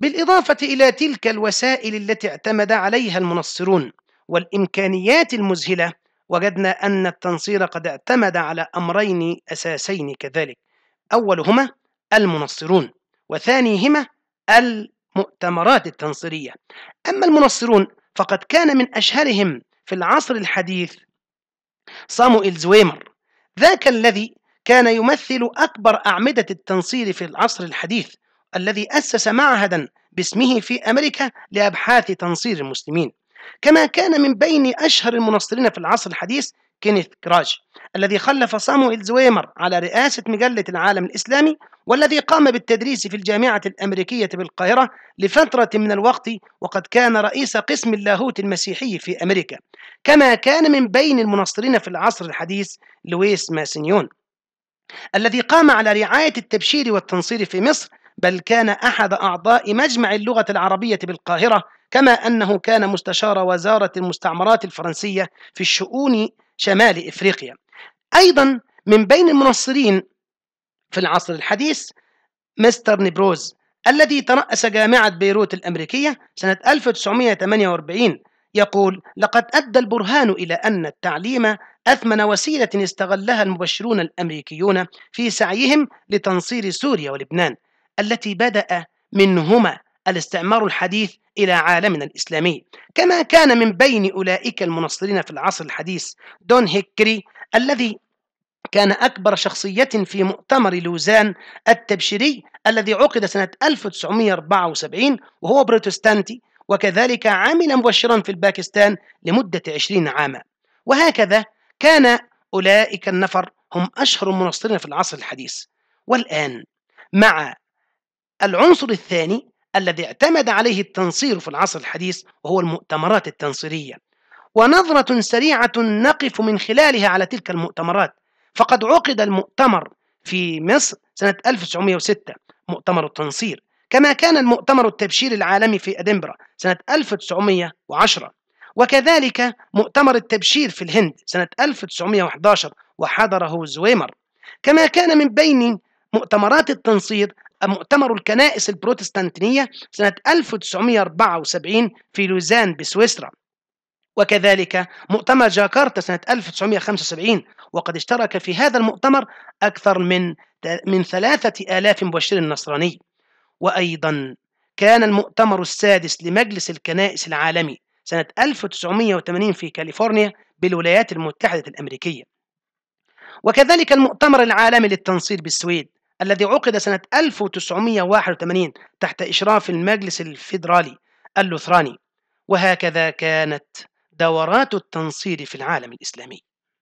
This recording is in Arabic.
بالإضافة إلى تلك الوسائل التي اعتمد عليها المنصرون والإمكانيات المذهلة وجدنا أن التنصير قد اعتمد على أمرين أساسين كذلك أولهما المنصرون وثانيهما المؤتمرات التنصيرية أما المنصرون فقد كان من أشهرهم في العصر الحديث صامويل زويمر ذاك الذي كان يمثل أكبر أعمدة التنصير في العصر الحديث الذي أسس معهدا باسمه في أمريكا لأبحاث تنصير المسلمين كما كان من بين أشهر المنصرين في العصر الحديث كينيث كراج الذي خلف صامويل زويمر على رئاسة مجلة العالم الإسلامي والذي قام بالتدريس في الجامعة الأمريكية بالقاهرة لفترة من الوقت وقد كان رئيس قسم اللاهوت المسيحي في أمريكا كما كان من بين المنصرين في العصر الحديث لويس ماسنيون الذي قام على رعاية التبشير والتنصير في مصر بل كان أحد أعضاء مجمع اللغة العربية بالقاهرة كما أنه كان مستشار وزارة المستعمرات الفرنسية في الشؤون شمال إفريقيا أيضا من بين المنصرين في العصر الحديث مستر نبروز الذي ترأس جامعة بيروت الأمريكية سنة 1948 يقول لقد أدى البرهان إلى أن التعليم أثمن وسيلة استغلها المبشرون الأمريكيون في سعيهم لتنصير سوريا ولبنان التي بدأ منهما الاستعمار الحديث إلى عالمنا الإسلامي كما كان من بين أولئك المنصرين في العصر الحديث دون هيكري الذي كان أكبر شخصية في مؤتمر لوزان التبشيري الذي عقد سنة 1974 وهو بروتستانتي وكذلك عمل مبشرا في الباكستان لمدة 20 عاما وهكذا كان أولئك النفر هم أشهر المنصرين في العصر الحديث والآن مع العنصر الثاني الذي اعتمد عليه التنصير في العصر الحديث وهو المؤتمرات التنصيرية ونظرة سريعة نقف من خلالها على تلك المؤتمرات فقد عقد المؤتمر في مصر سنة 1906 مؤتمر التنصير كما كان المؤتمر التبشير العالمي في أدنبرا سنة 1910 وكذلك مؤتمر التبشير في الهند سنة 1911 وحضره زويمر كما كان من بين مؤتمرات التنصير مؤتمر الكنائس البروتستانتينية سنة 1974 في لوزان بسويسرا وكذلك مؤتمر جاكرتا سنة 1975 وقد اشترك في هذا المؤتمر أكثر من من ثلاثة آلاف مبشر نصراني وأيضا كان المؤتمر السادس لمجلس الكنائس العالمي سنة 1980 في كاليفورنيا بالولايات المتحدة الأمريكية وكذلك المؤتمر العالمي للتنصير بالسويد الذي عقد سنة 1981 تحت إشراف المجلس الفيدرالي اللوثراني وهكذا كانت دورات التنصير في العالم الإسلامي